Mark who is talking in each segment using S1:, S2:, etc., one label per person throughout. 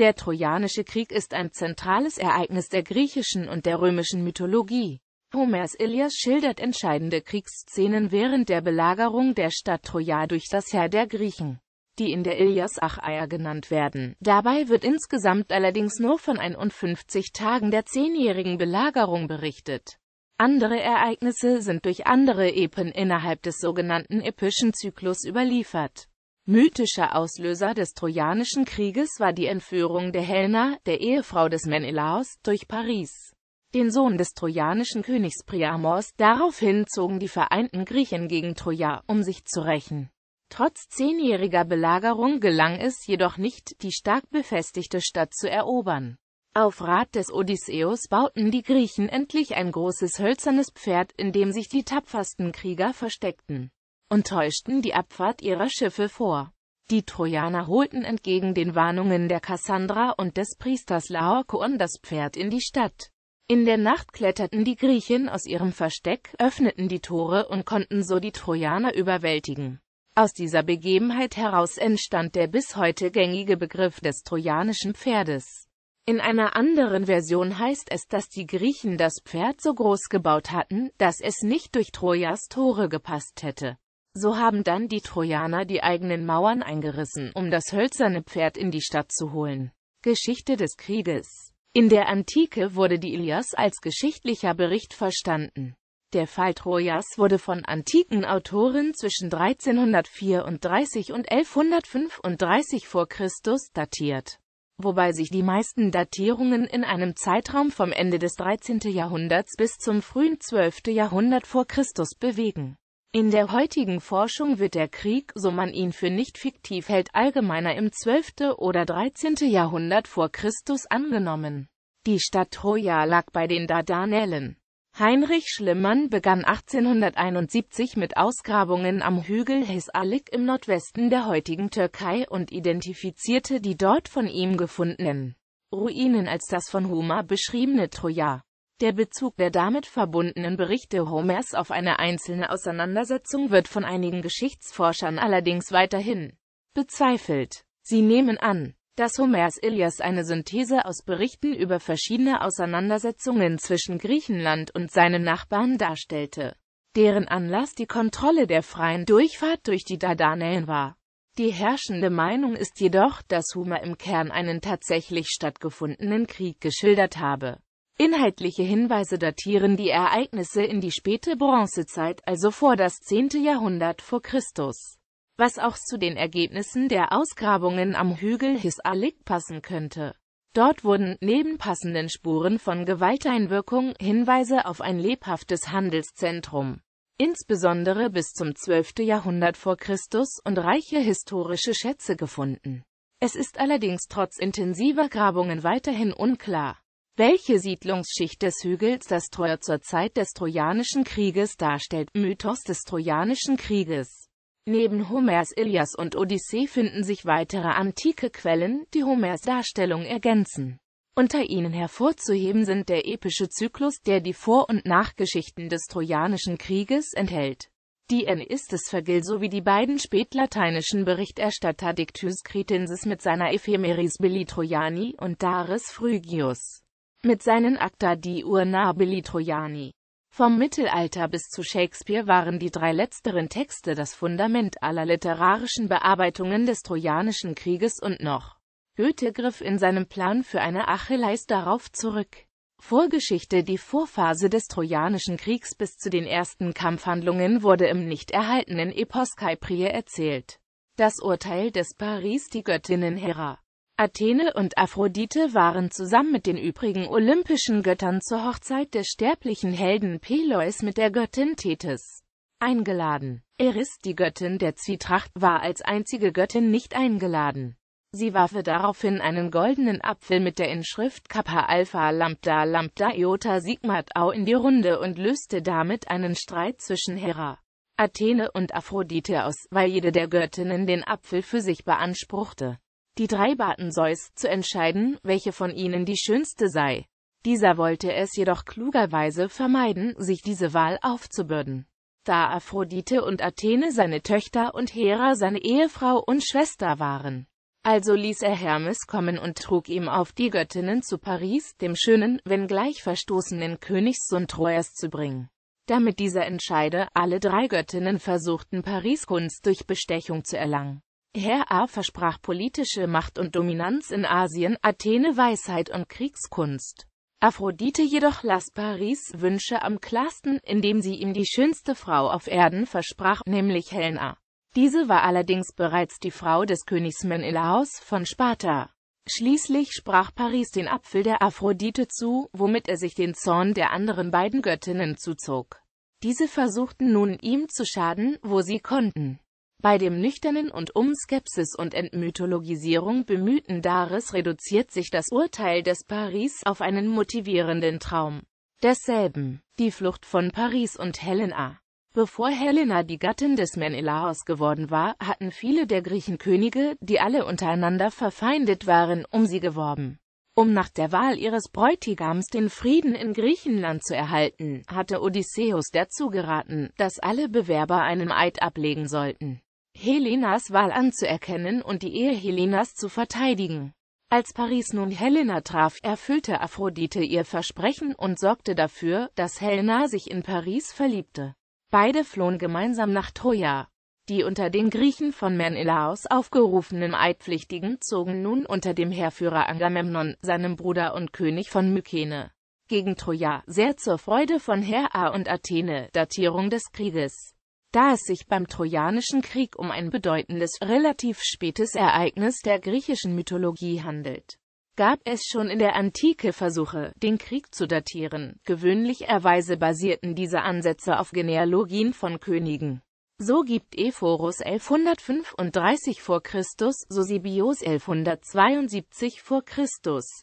S1: Der Trojanische Krieg ist ein zentrales Ereignis der griechischen und der römischen Mythologie. Homers Ilias schildert entscheidende Kriegsszenen während der Belagerung der Stadt Troja durch das Heer der Griechen, die in der Ilias Achaier genannt werden. Dabei wird insgesamt allerdings nur von 51 Tagen der zehnjährigen Belagerung berichtet. Andere Ereignisse sind durch andere Epen innerhalb des sogenannten epischen Zyklus überliefert. Mythischer Auslöser des Trojanischen Krieges war die Entführung der Helena, der Ehefrau des Menelaos, durch Paris, den Sohn des trojanischen Königs Priamos. Daraufhin zogen die vereinten Griechen gegen Troja, um sich zu rächen. Trotz zehnjähriger Belagerung gelang es jedoch nicht, die stark befestigte Stadt zu erobern. Auf Rat des Odysseus bauten die Griechen endlich ein großes hölzernes Pferd, in dem sich die tapfersten Krieger versteckten und täuschten die Abfahrt ihrer Schiffe vor. Die Trojaner holten entgegen den Warnungen der Kassandra und des Priesters Laokoon das Pferd in die Stadt. In der Nacht kletterten die Griechen aus ihrem Versteck, öffneten die Tore und konnten so die Trojaner überwältigen. Aus dieser Begebenheit heraus entstand der bis heute gängige Begriff des trojanischen Pferdes. In einer anderen Version heißt es, dass die Griechen das Pferd so groß gebaut hatten, dass es nicht durch Trojas Tore gepasst hätte. So haben dann die Trojaner die eigenen Mauern eingerissen, um das hölzerne Pferd in die Stadt zu holen. Geschichte des Krieges In der Antike wurde die Ilias als geschichtlicher Bericht verstanden. Der Fall Trojas wurde von antiken Autoren zwischen 1334 und 1135 vor Christus datiert, wobei sich die meisten Datierungen in einem Zeitraum vom Ende des 13. Jahrhunderts bis zum frühen 12. Jahrhundert vor Christus bewegen in der heutigen Forschung wird der Krieg, so man ihn für nicht fiktiv hält, allgemeiner im 12. oder 13. Jahrhundert vor Christus angenommen. Die Stadt Troja lag bei den Dardanellen. Heinrich Schlimmern begann 1871 mit Ausgrabungen am Hügel Hisarlik im Nordwesten der heutigen Türkei und identifizierte die dort von ihm gefundenen Ruinen als das von Homer beschriebene Troja. Der Bezug der damit verbundenen Berichte Homers auf eine einzelne Auseinandersetzung wird von einigen Geschichtsforschern allerdings weiterhin bezweifelt. Sie nehmen an, dass Homers Ilias eine Synthese aus Berichten über verschiedene Auseinandersetzungen zwischen Griechenland und seinen Nachbarn darstellte, deren Anlass die Kontrolle der freien Durchfahrt durch die Dardanellen war. Die herrschende Meinung ist jedoch, dass Homer im Kern einen tatsächlich stattgefundenen Krieg geschildert habe. Inhaltliche Hinweise datieren die Ereignisse in die späte Bronzezeit, also vor das 10. Jahrhundert vor Christus, was auch zu den Ergebnissen der Ausgrabungen am Hügel Hisalik passen könnte. Dort wurden, neben passenden Spuren von Gewalteinwirkung, Hinweise auf ein lebhaftes Handelszentrum, insbesondere bis zum 12. Jahrhundert vor Christus und reiche historische Schätze gefunden. Es ist allerdings trotz intensiver Grabungen weiterhin unklar, welche Siedlungsschicht des Hügels das Troja zur Zeit des Trojanischen Krieges darstellt. Mythos des Trojanischen Krieges Neben Homers Ilias und Odyssee finden sich weitere antike Quellen, die Homers Darstellung ergänzen. Unter ihnen hervorzuheben sind der epische Zyklus, der die Vor- und Nachgeschichten des Trojanischen Krieges enthält. Die Anistes-Vergil sowie die beiden spätlateinischen Berichterstatter Dictys Cretensis mit seiner Ephemeris Billy Trojani und Daris Phrygius. Mit seinen Acta di Urnabili Trojani. Vom Mittelalter bis zu Shakespeare waren die drei letzteren Texte das Fundament aller literarischen Bearbeitungen des Trojanischen Krieges und noch. Goethe griff in seinem Plan für eine Achilleis darauf zurück. Vorgeschichte Die Vorphase des Trojanischen Kriegs bis zu den ersten Kampfhandlungen wurde im nicht erhaltenen Epos Kaiprie erzählt. Das Urteil des Paris die Göttinnen Hera Athene und Aphrodite waren zusammen mit den übrigen olympischen Göttern zur Hochzeit des sterblichen Helden Peleus mit der Göttin Thetis eingeladen. Eris, die Göttin der Zwietracht, war als einzige Göttin nicht eingeladen. Sie warf daraufhin einen goldenen Apfel mit der Inschrift Kappa Alpha Lambda Lambda Iota Sigma Tau in die Runde und löste damit einen Streit zwischen Hera, Athene und Aphrodite aus, weil jede der Göttinnen den Apfel für sich beanspruchte die drei baten Zeus zu entscheiden, welche von ihnen die schönste sei. Dieser wollte es jedoch klugerweise vermeiden, sich diese Wahl aufzubürden. Da Aphrodite und Athene seine Töchter und Hera seine Ehefrau und Schwester waren. Also ließ er Hermes kommen und trug ihm auf die Göttinnen zu Paris, dem schönen, wenngleich verstoßenen Königssohn Trojas zu bringen. Damit dieser entscheide, alle drei Göttinnen versuchten Paris Kunst durch Bestechung zu erlangen. Herr A. versprach politische Macht und Dominanz in Asien, Athene Weisheit und Kriegskunst. Aphrodite jedoch las Paris Wünsche am klarsten, indem sie ihm die schönste Frau auf Erden versprach, nämlich Helena. Diese war allerdings bereits die Frau des Königs Menelaos von Sparta. Schließlich sprach Paris den Apfel der Aphrodite zu, womit er sich den Zorn der anderen beiden Göttinnen zuzog. Diese versuchten nun ihm zu schaden, wo sie konnten. Bei dem Nüchternen und um Skepsis und Entmythologisierung bemühten Daris reduziert sich das Urteil des Paris auf einen motivierenden Traum. Desselben, die Flucht von Paris und Helena. Bevor Helena die Gattin des Menelaos geworden war, hatten viele der Könige, die alle untereinander verfeindet waren, um sie geworben. Um nach der Wahl ihres Bräutigams den Frieden in Griechenland zu erhalten, hatte Odysseus dazu geraten, dass alle Bewerber einen Eid ablegen sollten. Helenas Wahl anzuerkennen und die Ehe Helenas zu verteidigen. Als Paris nun Helena traf, erfüllte Aphrodite ihr Versprechen und sorgte dafür, dass Helena sich in Paris verliebte. Beide flohen gemeinsam nach Troja. Die unter den Griechen von Menelaos aufgerufenen Eidpflichtigen zogen nun unter dem Heerführer Agamemnon, seinem Bruder und König von Mykene, gegen Troja, sehr zur Freude von Hera und Athene, Datierung des Krieges. Da es sich beim Trojanischen Krieg um ein bedeutendes, relativ spätes Ereignis der griechischen Mythologie handelt, gab es schon in der Antike Versuche, den Krieg zu datieren. Gewöhnlicherweise basierten diese Ansätze auf Genealogien von Königen. So gibt Ephorus 1135 v. Chr., Sosibios 1172 v. Chr.,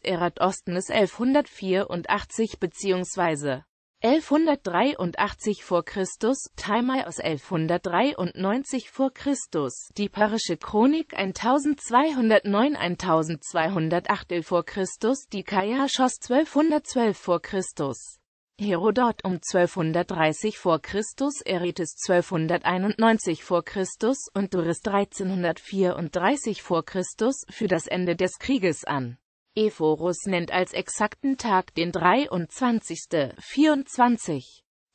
S1: Eratosthenes 1184 bzw. 1183 vor Christus, Taimai aus 1193 vor Christus, die Parische Chronik 1209-1208 vor Christus, die Kaiaschos 1212 vor Christus. Herodot um 1230 vor Christus, Erites 1291 vor Christus und Duris 1334 vor Christus für das Ende des Krieges an Ephorus nennt als exakten Tag den 23. 24.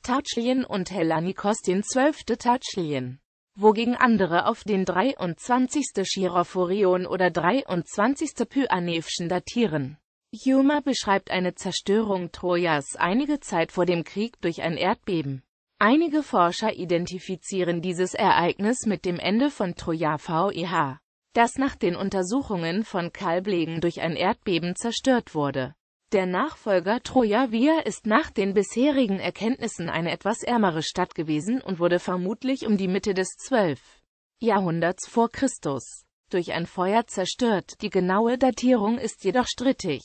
S1: Tatschlien und Hellanikos den 12. Tatschlien, wogegen andere auf den 23. Chirophorion oder 23. Pyanevschen datieren. Humer beschreibt eine Zerstörung Trojas einige Zeit vor dem Krieg durch ein Erdbeben. Einige Forscher identifizieren dieses Ereignis mit dem Ende von Troja VEH das nach den Untersuchungen von Kalblegen durch ein Erdbeben zerstört wurde. Der Nachfolger Troja Via ist nach den bisherigen Erkenntnissen eine etwas ärmere Stadt gewesen und wurde vermutlich um die Mitte des 12. Jahrhunderts vor Christus durch ein Feuer zerstört, die genaue Datierung ist jedoch strittig.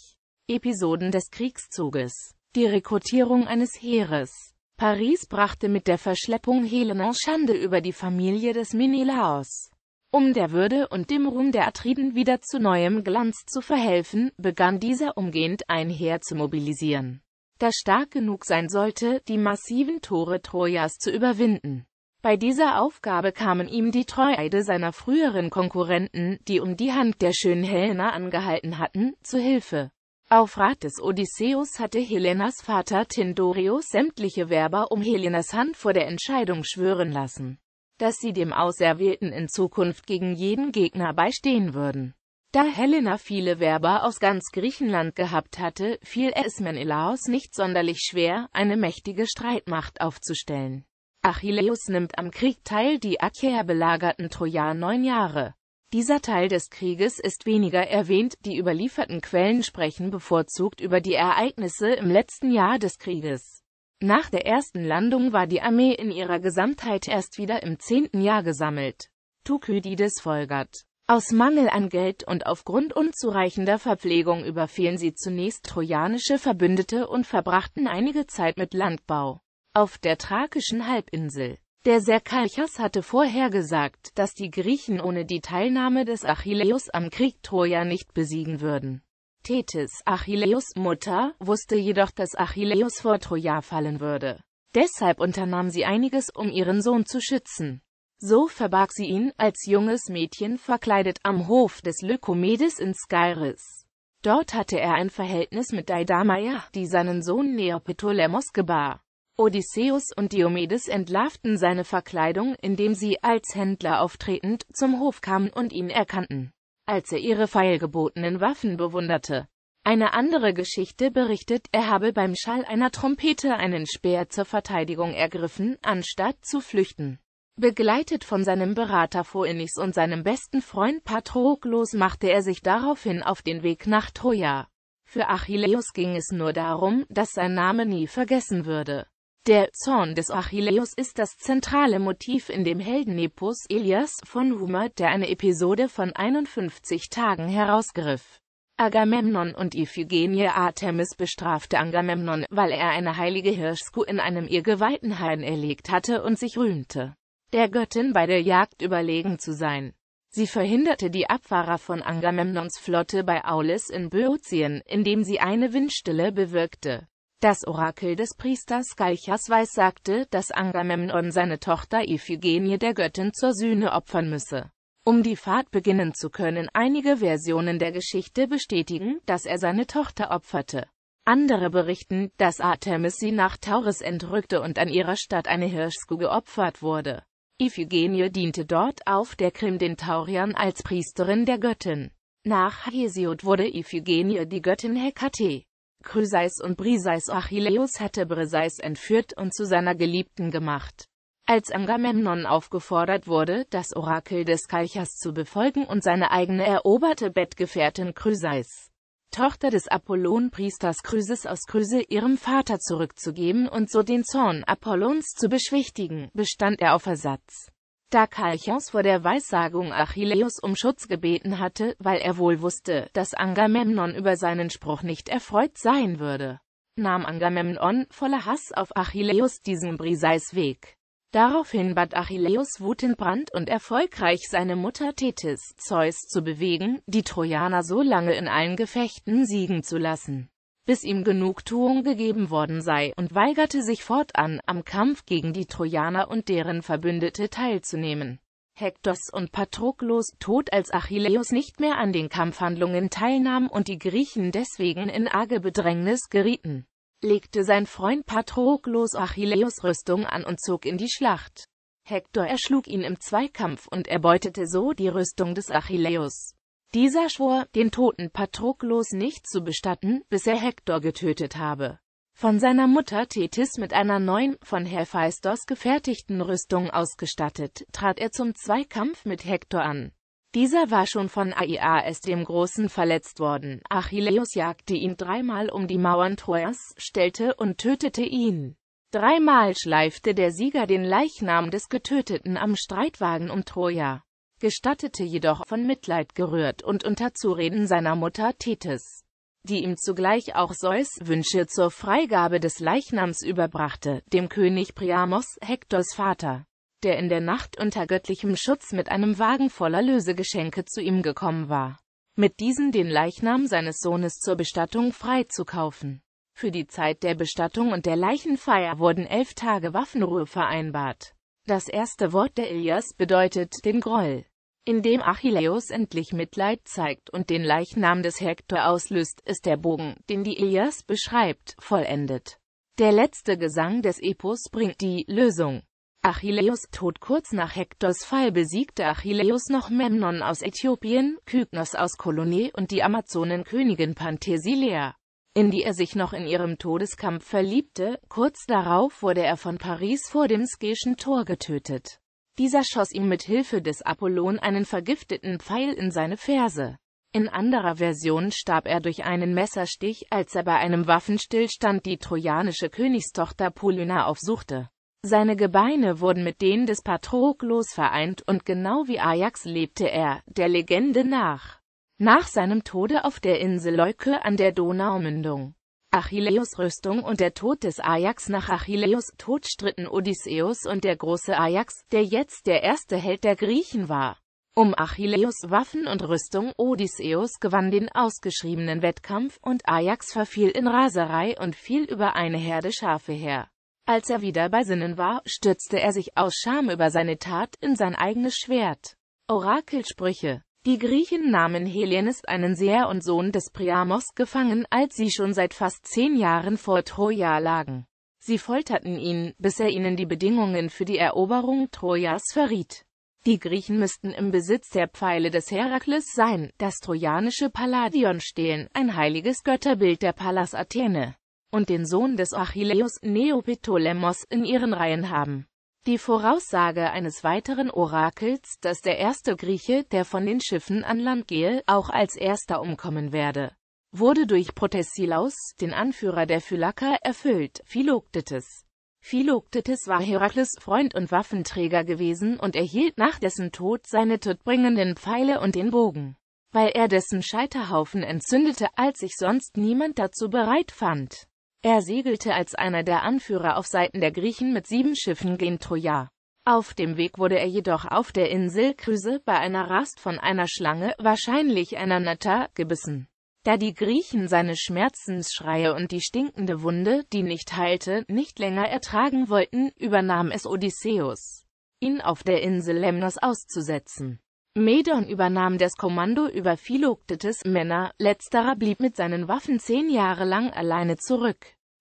S1: Episoden des Kriegszuges Die Rekrutierung eines Heeres Paris brachte mit der Verschleppung Helena Schande über die Familie des Menelaos. Um der Würde und dem Ruhm der Atriden wieder zu neuem Glanz zu verhelfen, begann dieser umgehend ein Heer zu mobilisieren, das stark genug sein sollte, die massiven Tore Trojas zu überwinden. Bei dieser Aufgabe kamen ihm die Treueide seiner früheren Konkurrenten, die um die Hand der schönen Helena angehalten hatten, zu Hilfe. Auf Rat des Odysseus hatte Helenas Vater Tindorius sämtliche Werber um Helenas Hand vor der Entscheidung schwören lassen dass sie dem Auserwählten in Zukunft gegen jeden Gegner beistehen würden. Da Helena viele Werber aus ganz Griechenland gehabt hatte, fiel es Menelaos nicht sonderlich schwer, eine mächtige Streitmacht aufzustellen. Achilleus nimmt am Krieg teil, die Achaeer belagerten Troja neun Jahre. Dieser Teil des Krieges ist weniger erwähnt, die überlieferten Quellen sprechen bevorzugt über die Ereignisse im letzten Jahr des Krieges. Nach der ersten Landung war die Armee in ihrer Gesamtheit erst wieder im zehnten Jahr gesammelt. Thukydides folgert. Aus Mangel an Geld und aufgrund unzureichender Verpflegung überfielen sie zunächst trojanische Verbündete und verbrachten einige Zeit mit Landbau. Auf der thrakischen Halbinsel. Der Serkalchas hatte vorhergesagt, dass die Griechen ohne die Teilnahme des Achilleus am Krieg Troja nicht besiegen würden. Thetis, Achilleus Mutter, wusste jedoch, dass Achilleus vor Troja fallen würde. Deshalb unternahm sie einiges, um ihren Sohn zu schützen. So verbarg sie ihn als junges Mädchen verkleidet am Hof des Lykomedes in Skyris. Dort hatte er ein Verhältnis mit Daidamaya, die seinen Sohn Neopetolemos gebar. Odysseus und Diomedes entlarvten seine Verkleidung, indem sie als Händler auftretend zum Hof kamen und ihn erkannten als er ihre feilgebotenen Waffen bewunderte. Eine andere Geschichte berichtet, er habe beim Schall einer Trompete einen Speer zur Verteidigung ergriffen, anstatt zu flüchten. Begleitet von seinem Berater Phoenix und seinem besten Freund Patroklos machte er sich daraufhin auf den Weg nach Troja. Für Achilleus ging es nur darum, dass sein Name nie vergessen würde. Der Zorn des Achilleus ist das zentrale Motiv in dem Heldenepos Elias von Homer, der eine Episode von 51 Tagen herausgriff. Agamemnon und Iphigenie Artemis bestrafte Agamemnon, weil er eine heilige Hirschkuh in einem ihr geweihten Hain erlegt hatte und sich rühmte, der Göttin bei der Jagd überlegen zu sein. Sie verhinderte die Abfahrer von Agamemnons Flotte bei Aulis in Böotien, indem sie eine Windstille bewirkte. Das Orakel des Priesters Galchas Weiß sagte, dass Angamemnon seine Tochter Iphigenie der Göttin zur Sühne opfern müsse. Um die Fahrt beginnen zu können, einige Versionen der Geschichte bestätigen, dass er seine Tochter opferte. Andere berichten, dass Artemis sie nach Tauris entrückte und an ihrer Stadt eine Hirschkuh geopfert wurde. Iphigenie diente dort auf der Krim den Tauriern als Priesterin der Göttin. Nach Hesiod wurde Iphigenie die Göttin Hekate. Chryseis und Briseis Achilleus hatte Briseis entführt und zu seiner Geliebten gemacht. Als Agamemnon aufgefordert wurde, das Orakel des Kalchas zu befolgen und seine eigene eroberte Bettgefährtin Chryseis, Tochter des Apollon-Priesters Chryses aus Chryse, ihrem Vater zurückzugeben und so den Zorn Apollons zu beschwichtigen, bestand er auf Ersatz. Da Kalchons vor der Weissagung Achilleus um Schutz gebeten hatte, weil er wohl wusste, dass Agamemnon über seinen Spruch nicht erfreut sein würde, nahm Agamemnon voller Hass auf Achilleus diesen Briseis Weg. Daraufhin bat Achilleus wutentbrannt und erfolgreich seine Mutter Tethys, Zeus zu bewegen, die Trojaner so lange in allen Gefechten siegen zu lassen, bis ihm Genugtuung gegeben worden sei, und weigerte sich fortan, am Kampf gegen die Trojaner und deren Verbündete teilzunehmen. Hektos und Patroklos, tot als Achilleus nicht mehr an den Kampfhandlungen teilnahm und die Griechen deswegen in arge Bedrängnis gerieten, legte sein Freund Patroklos Achilleus Rüstung an und zog in die Schlacht. Hektor erschlug ihn im Zweikampf und erbeutete so die Rüstung des Achilleus. Dieser schwor, den toten Patroklos nicht zu bestatten, bis er Hektor getötet habe. Von seiner Mutter Tethys mit einer neuen, von Hephaistos gefertigten Rüstung ausgestattet, trat er zum Zweikampf mit Hektor an. Dieser war schon von Aias dem Großen verletzt worden. Achilleus jagte ihn dreimal um die Mauern Trojas, stellte und tötete ihn. Dreimal schleifte der Sieger den Leichnam des Getöteten am Streitwagen um Troja gestattete jedoch, von Mitleid gerührt und unter Zureden seiner Mutter Thetis, die ihm zugleich auch Zeus Wünsche zur Freigabe des Leichnams überbrachte, dem König Priamos, Hektors Vater, der in der Nacht unter göttlichem Schutz mit einem Wagen voller Lösegeschenke zu ihm gekommen war, mit diesen den Leichnam seines Sohnes zur Bestattung freizukaufen. Für die Zeit der Bestattung und der Leichenfeier wurden elf Tage Waffenruhe vereinbart. Das erste Wort der Ilias bedeutet den Groll, indem Achilleus endlich Mitleid zeigt und den Leichnam des Hektor auslöst, ist der Bogen, den die Ilias beschreibt, vollendet. Der letzte Gesang des Epos bringt die Lösung. Achilleus Tod kurz nach Hektors Fall besiegte Achilleus noch Memnon aus Äthiopien, Kyknos aus Kolonie und die Amazonenkönigin Panthesilea in die er sich noch in ihrem Todeskampf verliebte. Kurz darauf wurde er von Paris vor dem Skeschen Tor getötet. Dieser schoss ihm mit Hilfe des Apollon einen vergifteten Pfeil in seine Ferse. In anderer Version starb er durch einen Messerstich, als er bei einem Waffenstillstand die trojanische Königstochter Polyna aufsuchte. Seine Gebeine wurden mit denen des Patroklos vereint und genau wie Ajax lebte er, der Legende nach nach seinem Tode auf der Insel Leuke an der Donaumündung. Achilleus Rüstung und der Tod des Ajax Nach Achilleus Tod stritten Odysseus und der große Ajax, der jetzt der erste Held der Griechen war. Um Achilleus Waffen und Rüstung Odysseus gewann den ausgeschriebenen Wettkampf und Ajax verfiel in Raserei und fiel über eine Herde Schafe her. Als er wieder bei Sinnen war, stürzte er sich aus Scham über seine Tat in sein eigenes Schwert. Orakelsprüche die Griechen nahmen Helenist einen Seher und Sohn des Priamos gefangen, als sie schon seit fast zehn Jahren vor Troja lagen. Sie folterten ihn, bis er ihnen die Bedingungen für die Eroberung Trojas verriet. Die Griechen müssten im Besitz der Pfeile des Herakles sein, das trojanische Palladion stehlen, ein heiliges Götterbild der Pallas Athene, und den Sohn des Achilleus Neopitolemos in ihren Reihen haben die Voraussage eines weiteren Orakels, dass der erste Grieche, der von den Schiffen an Land gehe, auch als erster umkommen werde, wurde durch Protesilaus, den Anführer der Phylaka, erfüllt, Philoktetes. Philoktetes war Herakles Freund und Waffenträger gewesen und erhielt nach dessen Tod seine todbringenden Pfeile und den Bogen, weil er dessen Scheiterhaufen entzündete, als sich sonst niemand dazu bereit fand. Er segelte als einer der Anführer auf Seiten der Griechen mit sieben Schiffen gen Troja. Auf dem Weg wurde er jedoch auf der Insel Kryse bei einer Rast von einer Schlange, wahrscheinlich einer Natter, gebissen. Da die Griechen seine Schmerzensschreie und die stinkende Wunde, die nicht heilte, nicht länger ertragen wollten, übernahm es Odysseus, ihn auf der Insel Lemnos auszusetzen. Medon übernahm das Kommando über Philoktetes Männer, letzterer blieb mit seinen Waffen zehn Jahre lang alleine zurück.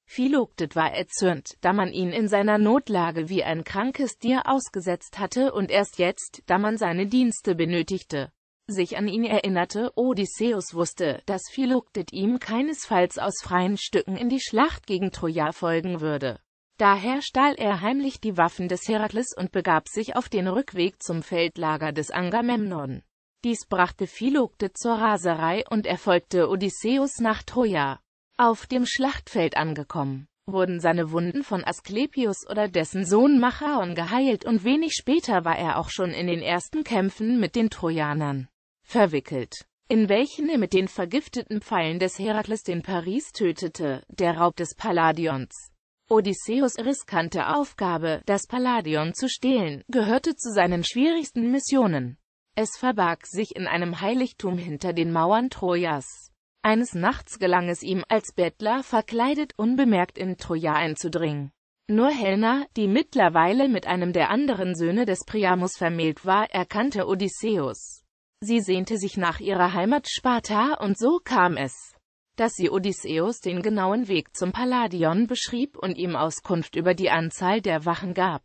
S1: Philoktet war erzürnt, da man ihn in seiner Notlage wie ein krankes Tier ausgesetzt hatte und erst jetzt, da man seine Dienste benötigte, sich an ihn erinnerte. Odysseus wusste, dass Philoktet ihm keinesfalls aus freien Stücken in die Schlacht gegen Troja folgen würde. Daher stahl er heimlich die Waffen des Herakles und begab sich auf den Rückweg zum Feldlager des Angamemnon. Dies brachte Philokte zur Raserei und erfolgte Odysseus nach Troja. Auf dem Schlachtfeld angekommen, wurden seine Wunden von Asklepios oder dessen Sohn Machaon geheilt und wenig später war er auch schon in den ersten Kämpfen mit den Trojanern verwickelt, in welchen er mit den vergifteten Pfeilen des Herakles den Paris tötete, der Raub des Palladions. Odysseus' riskante Aufgabe, das Palladion zu stehlen, gehörte zu seinen schwierigsten Missionen. Es verbarg sich in einem Heiligtum hinter den Mauern Trojas. Eines Nachts gelang es ihm, als Bettler verkleidet, unbemerkt in Troja einzudringen. Nur Helena, die mittlerweile mit einem der anderen Söhne des Priamus vermählt war, erkannte Odysseus. Sie sehnte sich nach ihrer Heimat Sparta und so kam es dass sie Odysseus den genauen Weg zum Palladion beschrieb und ihm Auskunft über die Anzahl der Wachen gab.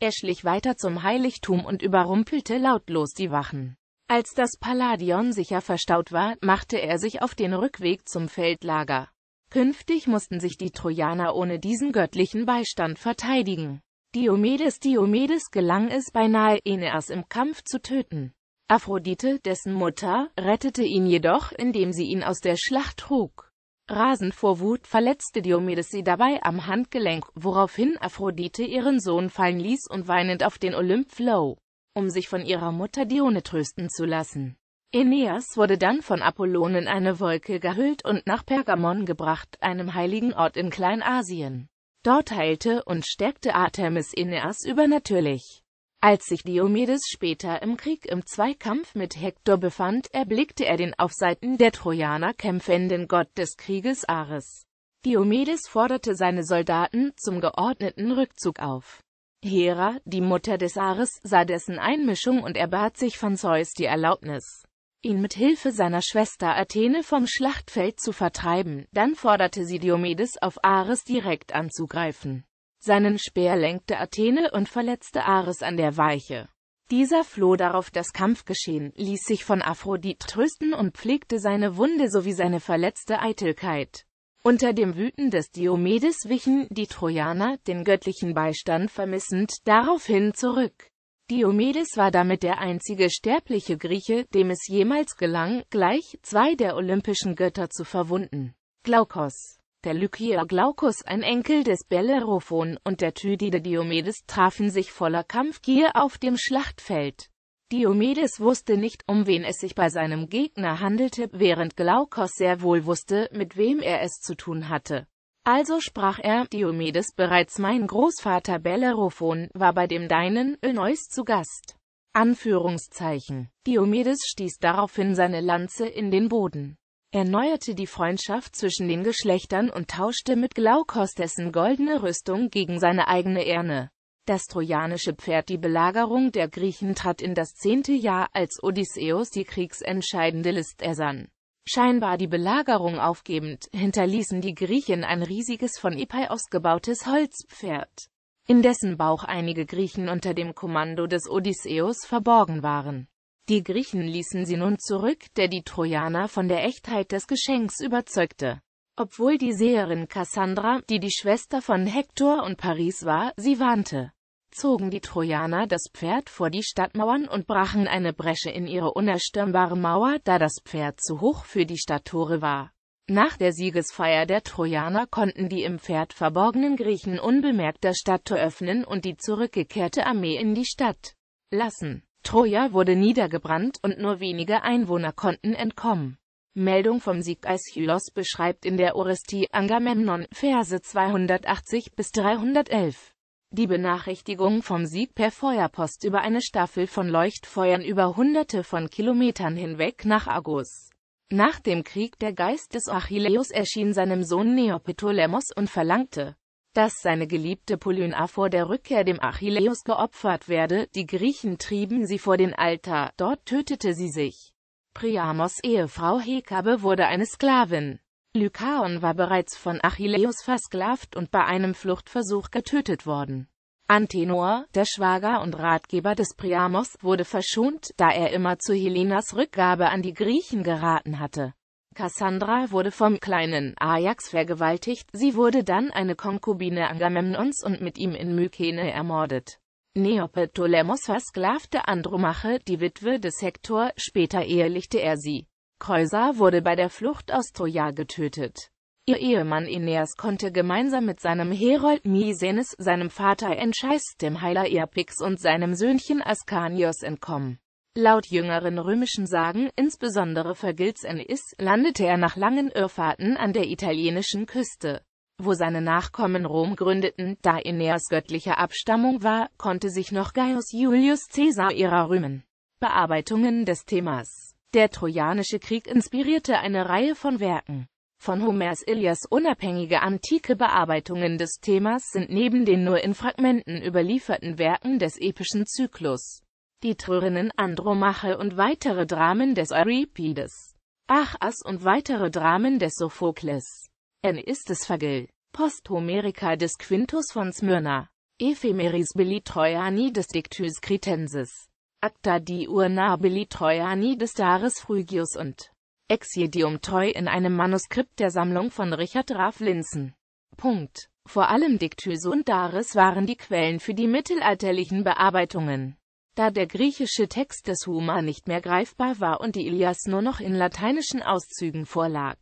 S1: Er schlich weiter zum Heiligtum und überrumpelte lautlos die Wachen. Als das Palladion sicher verstaut war, machte er sich auf den Rückweg zum Feldlager. Künftig mussten sich die Trojaner ohne diesen göttlichen Beistand verteidigen. Diomedes Diomedes gelang es beinahe Eneas im Kampf zu töten. Aphrodite, dessen Mutter, rettete ihn jedoch, indem sie ihn aus der Schlacht trug. Rasend vor Wut verletzte Diomedes sie dabei am Handgelenk, woraufhin Aphrodite ihren Sohn fallen ließ und weinend auf den Olymp floh, um sich von ihrer Mutter Dione trösten zu lassen. Aeneas wurde dann von Apollon in eine Wolke gehüllt und nach Pergamon gebracht, einem heiligen Ort in Kleinasien. Dort heilte und stärkte Artemis Aeneas übernatürlich. Als sich Diomedes später im Krieg im Zweikampf mit Hektor befand, erblickte er den auf Seiten der Trojaner kämpfenden Gott des Krieges Ares. Diomedes forderte seine Soldaten zum geordneten Rückzug auf. Hera, die Mutter des Ares, sah dessen Einmischung und erbat sich von Zeus die Erlaubnis, ihn mit Hilfe seiner Schwester Athene vom Schlachtfeld zu vertreiben. Dann forderte sie Diomedes auf, Ares direkt anzugreifen. Seinen Speer lenkte Athene und verletzte Ares an der Weiche. Dieser floh darauf das Kampfgeschehen, ließ sich von Aphrodit trösten und pflegte seine Wunde sowie seine verletzte Eitelkeit. Unter dem Wüten des Diomedes wichen die Trojaner, den göttlichen Beistand vermissend, daraufhin zurück. Diomedes war damit der einzige sterbliche Grieche, dem es jemals gelang, gleich zwei der olympischen Götter zu verwunden. Glaukos der Lykier Glaucus, ein Enkel des Bellerophon, und der Tydide Diomedes trafen sich voller Kampfgier auf dem Schlachtfeld. Diomedes wusste nicht, um wen es sich bei seinem Gegner handelte, während Glaukos sehr wohl wusste, mit wem er es zu tun hatte. Also sprach er, Diomedes bereits mein Großvater Bellerophon war bei dem deinen Öneus zu Gast. Anführungszeichen. Diomedes stieß daraufhin seine Lanze in den Boden erneuerte die Freundschaft zwischen den Geschlechtern und tauschte mit Glaukos dessen goldene Rüstung gegen seine eigene Erne. Das trojanische Pferd Die Belagerung der Griechen trat in das zehnte Jahr, als Odysseus die kriegsentscheidende List ersann. Scheinbar die Belagerung aufgebend, hinterließen die Griechen ein riesiges von Epeios gebautes Holzpferd, in dessen Bauch einige Griechen unter dem Kommando des Odysseus verborgen waren. Die Griechen ließen sie nun zurück, der die Trojaner von der Echtheit des Geschenks überzeugte. Obwohl die Seherin Kassandra, die die Schwester von Hektor und Paris war, sie warnte, zogen die Trojaner das Pferd vor die Stadtmauern und brachen eine Bresche in ihre unerstürmbare Mauer, da das Pferd zu hoch für die Stadttore war. Nach der Siegesfeier der Trojaner konnten die im Pferd verborgenen Griechen unbemerkt das Stadttor öffnen und die zurückgekehrte Armee in die Stadt lassen. Troja wurde niedergebrannt und nur wenige Einwohner konnten entkommen. Meldung vom Sieg Aeschylos beschreibt in der Orestie Angamemnon, Verse 280 bis 311. Die Benachrichtigung vom Sieg per Feuerpost über eine Staffel von Leuchtfeuern über hunderte von Kilometern hinweg nach Argos. Nach dem Krieg der Geist des Achilleus erschien seinem Sohn Neopetolemos und verlangte, dass seine geliebte Polyna vor der Rückkehr dem Achilleus geopfert werde, die Griechen trieben sie vor den Altar, dort tötete sie sich. Priamos Ehefrau Hekabe wurde eine Sklavin. Lykaon war bereits von Achilleus versklavt und bei einem Fluchtversuch getötet worden. Antenor, der Schwager und Ratgeber des Priamos, wurde verschont, da er immer zu Helenas Rückgabe an die Griechen geraten hatte. Cassandra wurde vom kleinen Ajax vergewaltigt, sie wurde dann eine Konkubine Agamemnons und mit ihm in Mykene ermordet. Neoptolemos versklavte Andromache, die Witwe des Hektor, später ehelichte er sie. Kreusa wurde bei der Flucht aus Troja getötet. Ihr Ehemann Aeneas konnte gemeinsam mit seinem Herold Misenes, seinem Vater Anchises, dem Heiler Erpix und seinem Söhnchen Ascanios entkommen. Laut jüngeren römischen Sagen, insbesondere Vergils in Is, landete er nach langen Irrfahrten an der italienischen Küste. Wo seine Nachkommen Rom gründeten, da Aeneas göttlicher Abstammung war, konnte sich noch Gaius Julius Caesar ihrer rühmen. Bearbeitungen des Themas Der Trojanische Krieg inspirierte eine Reihe von Werken. Von Homers Ilias unabhängige antike Bearbeitungen des Themas sind neben den nur in Fragmenten überlieferten Werken des epischen Zyklus die Trörinnen Andromache und weitere Dramen des Euripides. Achas und weitere Dramen des Sophokles. ist es Enistes Posthomerica des Quintus von Smyrna. Ephemeris Belitroiani des Dictus Cretensis. Acta di Urna Belitroiani des Dares Phrygius und Exidium Treu in einem Manuskript der Sammlung von Richard Raff Linzen. Punkt. Vor allem Dictys und Dares waren die Quellen für die mittelalterlichen Bearbeitungen. Da der griechische Text des Homer nicht mehr greifbar war und die Ilias nur noch in lateinischen Auszügen vorlag,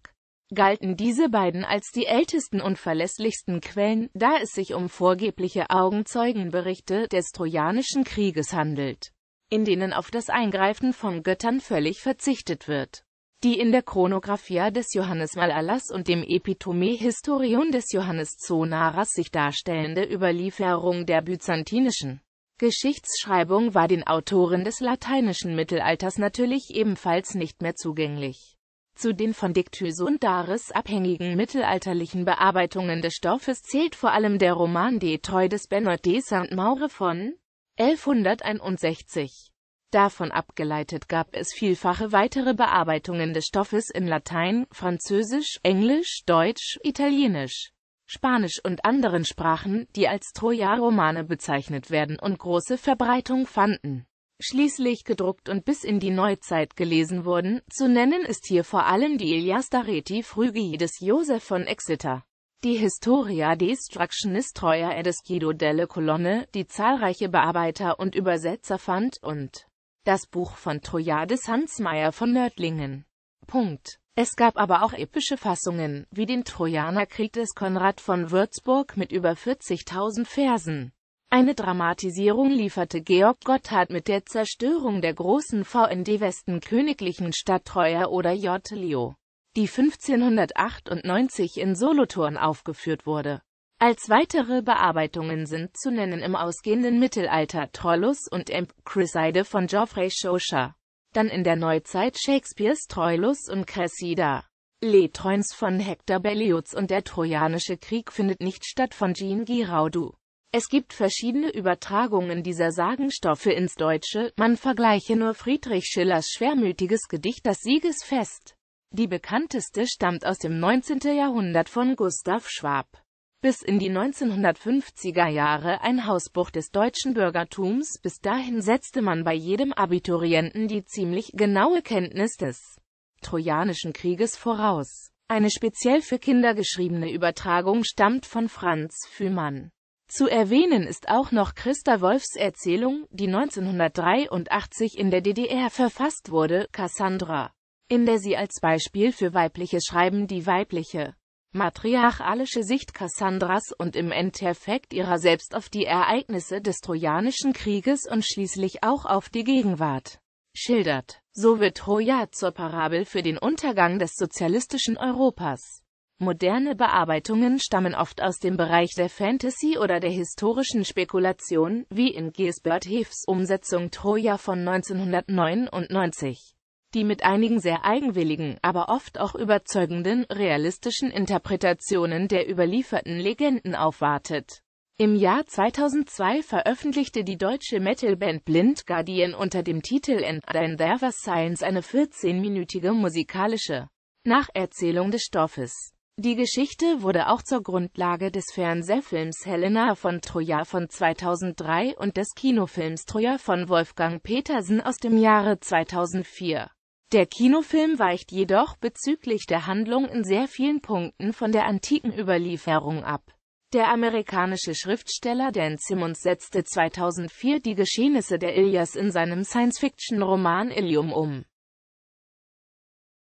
S1: galten diese beiden als die ältesten und verlässlichsten Quellen, da es sich um vorgebliche Augenzeugenberichte des Trojanischen Krieges handelt, in denen auf das Eingreifen von Göttern völlig verzichtet wird. Die in der Chronographia des Johannes Malalas und dem Epitome Historion des Johannes Zonaras sich darstellende Überlieferung der byzantinischen Geschichtsschreibung war den Autoren des lateinischen Mittelalters natürlich ebenfalls nicht mehr zugänglich. Zu den von Dictys und Daris abhängigen mittelalterlichen Bearbeitungen des Stoffes zählt vor allem der Roman Detroit des Benoit de Saint-Maure von 1161. Davon abgeleitet gab es vielfache weitere Bearbeitungen des Stoffes in Latein, Französisch, Englisch, Deutsch, Italienisch, Spanisch und anderen Sprachen, die als troja romane bezeichnet werden und große Verbreitung fanden. Schließlich gedruckt und bis in die Neuzeit gelesen wurden, zu nennen ist hier vor allem die Ilias Dareti Phrygi des Joseph von Exeter. Die Historia Destructionis Troia Edesquido delle Colonne, die zahlreiche Bearbeiter und Übersetzer fand, und das Buch von Troja des Hans Meyer von Nördlingen. Punkt. Es gab aber auch epische Fassungen, wie den Trojanerkrieg des Konrad von Würzburg mit über 40.000 Versen. Eine Dramatisierung lieferte Georg Gotthard mit der Zerstörung der großen VND Westen königlichen Stadt Treuer oder J. Leo, die 1598 in Solothurn aufgeführt wurde. Als weitere Bearbeitungen sind zu nennen im ausgehenden Mittelalter Trollus und M. Criseide von Geoffrey Chaucher dann in der Neuzeit Shakespeares Troilus und Cressida. Le von Hector Bellius und der Trojanische Krieg findet nicht statt von Jean Giraudoux. Es gibt verschiedene Übertragungen dieser Sagenstoffe ins Deutsche, man vergleiche nur Friedrich Schillers schwermütiges Gedicht Das Siegesfest. Die bekannteste stammt aus dem 19. Jahrhundert von Gustav Schwab bis in die 1950er Jahre ein Hausbuch des deutschen Bürgertums, bis dahin setzte man bei jedem Abiturienten die ziemlich genaue Kenntnis des Trojanischen Krieges voraus. Eine speziell für Kinder geschriebene Übertragung stammt von Franz Fühmann. Zu erwähnen ist auch noch Christa Wolfs Erzählung, die 1983 in der DDR verfasst wurde, Cassandra, in der sie als Beispiel für weibliches Schreiben die weibliche matriarchalische Sicht Kassandras und im Endeffekt ihrer selbst auf die Ereignisse des Trojanischen Krieges und schließlich auch auf die Gegenwart schildert. So wird Troja zur Parabel für den Untergang des sozialistischen Europas. Moderne Bearbeitungen stammen oft aus dem Bereich der Fantasy oder der historischen Spekulation, wie in Gisbert Heaths Umsetzung Troja von 1999 die mit einigen sehr eigenwilligen, aber oft auch überzeugenden, realistischen Interpretationen der überlieferten Legenden aufwartet. Im Jahr 2002 veröffentlichte die deutsche Metalband Blind Guardian unter dem Titel And Then There Was Science eine 14-minütige musikalische Nacherzählung des Stoffes. Die Geschichte wurde auch zur Grundlage des Fernsehfilms Helena von Troja von 2003 und des Kinofilms Troja von Wolfgang Petersen aus dem Jahre 2004. Der Kinofilm weicht jedoch bezüglich der Handlung in sehr vielen Punkten von der antiken Überlieferung ab. Der amerikanische Schriftsteller Dan Simmons setzte 2004 die Geschehnisse der Ilias in seinem Science-Fiction-Roman Ilium um